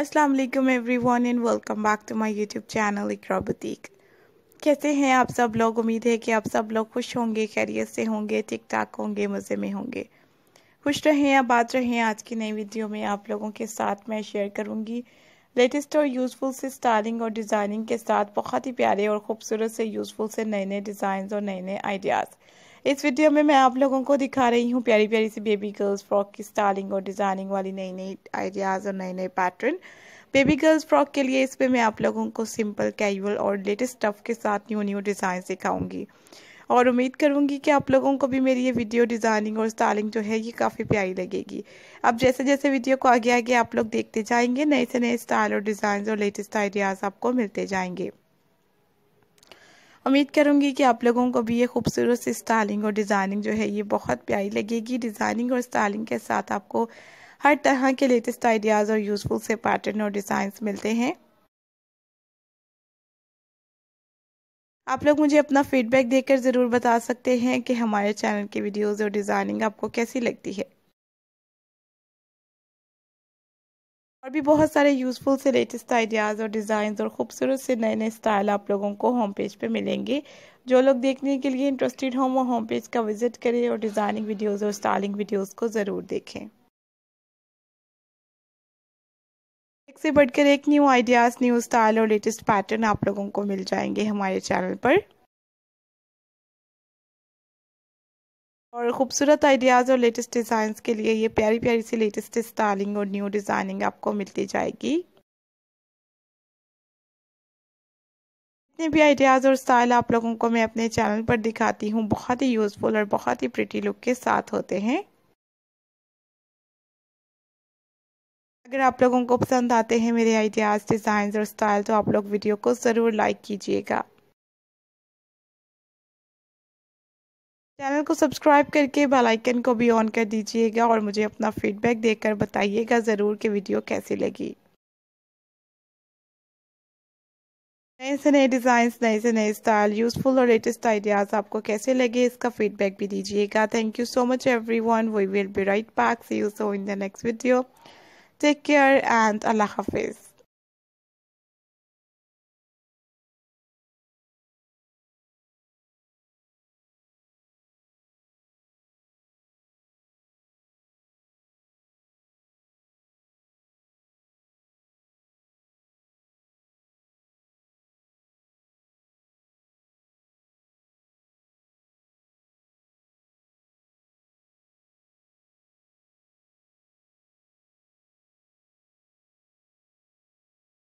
Aslam everyone and welcome back to my YouTube channel Iqra boutique कैसे हैं आप सब लोग उम्मीद है कि आप सब लोग खुश होंगे खैरियत से होंगे ठीक ठाक होंगे मज़े में होंगे खुश रहें या बात रहें आज की नई वीडियो में आप लोगों के साथ मैं शेयर करूँगी लेटेस्ट और यूज़फुल से स्टाइलिंग और डिज़ाइनिंग के साथ बहुत ही प्यारे और ख़ूबसूरत से यूज़फुल से नए नए डिज़ाइन और नए नए आइडियाज़ इस वीडियो में मैं आप लोगों को दिखा रही हूँ प्यारी प्यारी सी बेबी गर्ल्स फ्रॉक की स्टाइलिंग और डिज़ाइनिंग वाली नई नई आइडियाज़ और नए नए पैटर्न बेबी गर्ल्स फ्रॉक के लिए इस पर मैं आप लोगों को सिंपल कैजुअल और लेटेस्ट स्टफ़ के साथ न्यू न्यू डिज़ाइन सिखाऊंगी और उम्मीद करूंगी कि आप लोगों को भी मेरी ये वीडियो डिज़ाइनिंग और स्टाइलिंग जो है ये काफ़ी प्यारी लगेगी अब जैसे जैसे वीडियो को आगे आगे आप लोग देखते जाएंगे नए से नए स्टाइल और डिज़ाइन और लेटेस्ट आइडियाज़ आपको मिलते जाएंगे उम्मीद करूँगी कि आप लोगों को भी ये खूबसूरत सी स्टाइलिंग और डिज़ाइनिंग जो है ये बहुत प्यारी लगेगी डिज़ाइनिंग और स्टाइलिंग के साथ आपको हर तरह के लेटेस्ट आइडियाज़ और यूज़फुल से पैटर्न और डिज़ाइंस मिलते हैं आप लोग मुझे अपना फीडबैक देकर ज़रूर बता सकते हैं कि हमारे चैनल की वीडियोस और डिज़ाइनिंग आपको कैसी लगती है और भी बहुत सारे यूज़फुल से लेटेस्ट आइडियाज़ और डिज़ाइन और ख़ूबसूरत से नए नए स्टाइल आप लोगों को होम पेज पे मिलेंगे जो लोग देखने के लिए इंटरेस्टेड हों वो होम पेज का विजिट करें और डिज़ाइनिंग वीडियोज़ और स्टाइलिंग वीडियोज़ को ज़रूर देखें एक से बढ़कर एक न्यू आइडियाज़ न्यू स्टाइल और लेटेस्ट पैटर्न आप लोगों को मिल जाएंगे हमारे चैनल पर और ख़ूबसूरत आइडियाज़ और लेटेस्ट डिज़ाइंस के लिए ये प्यारी प्यारी सी लेटेस्ट स्टाइलिंग और न्यू डिज़ाइनिंग आपको मिलती जाएगी जितने भी आइडियाज़ और स्टाइल आप लोगों को मैं अपने चैनल पर दिखाती हूँ बहुत ही यूज़फुल और बहुत ही प्रिटी लुक के साथ होते हैं अगर आप लोगों को पसंद आते हैं मेरे आइडियाज़ डिज़ाइन और स्टाइल तो आप लोग वीडियो को ज़रूर लाइक कीजिएगा चैनल को सब्सक्राइब करके बेल आइकन को भी ऑन कर दीजिएगा और मुझे अपना फीडबैक देकर बताइएगा ज़रूर कि वीडियो कैसी लगी नए से नए डिज़ाइंस नए से नए स्टाइल यूज़फुल और लेटेस्ट आइडियाज़ आपको कैसे लगे इसका फीडबैक भी दीजिएगा thank you so much everyone we will be right back see you so in the next video take care and अल्लाह हाफिज़